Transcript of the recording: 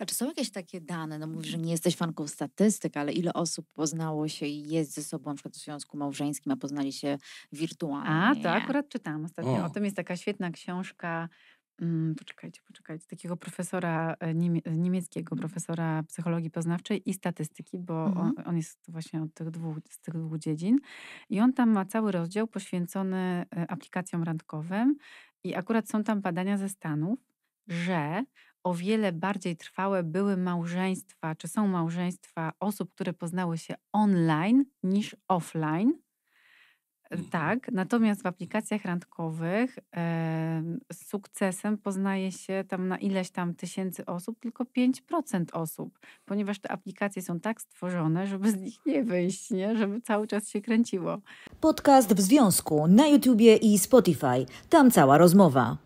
A czy są jakieś takie dane? No mówisz, że nie jesteś fanką statystyk, ale ile osób poznało się i jest ze sobą, na przykład w związku małżeńskim, a poznali się wirtualnie? A, to akurat czytałam ostatnio. O, o tym jest taka świetna książka mm, poczekajcie, poczekajcie, takiego profesora e, e, niemieckiego, profesora psychologii poznawczej i statystyki, bo mhm. on, on, jest właśnie od tych dwóch, z tych dwóch dziedzin. I on tam ma cały rozdział poświęcony e, aplikacjom randkowym i akurat są tam badania ze Stanów, że o wiele bardziej trwałe były małżeństwa, czy są małżeństwa osób, które poznały się online niż offline. E, mhm. Tak, natomiast w aplikacjach randkowych e, z sukcesem poznaje się tam na ileś tam tysięcy osób, tylko 5% osób, ponieważ te aplikacje są tak stworzone, żeby z nich nie wyjść, nie? żeby cały czas się kręciło. Podcast w związku na YouTubie i Spotify. Tam cała rozmowa.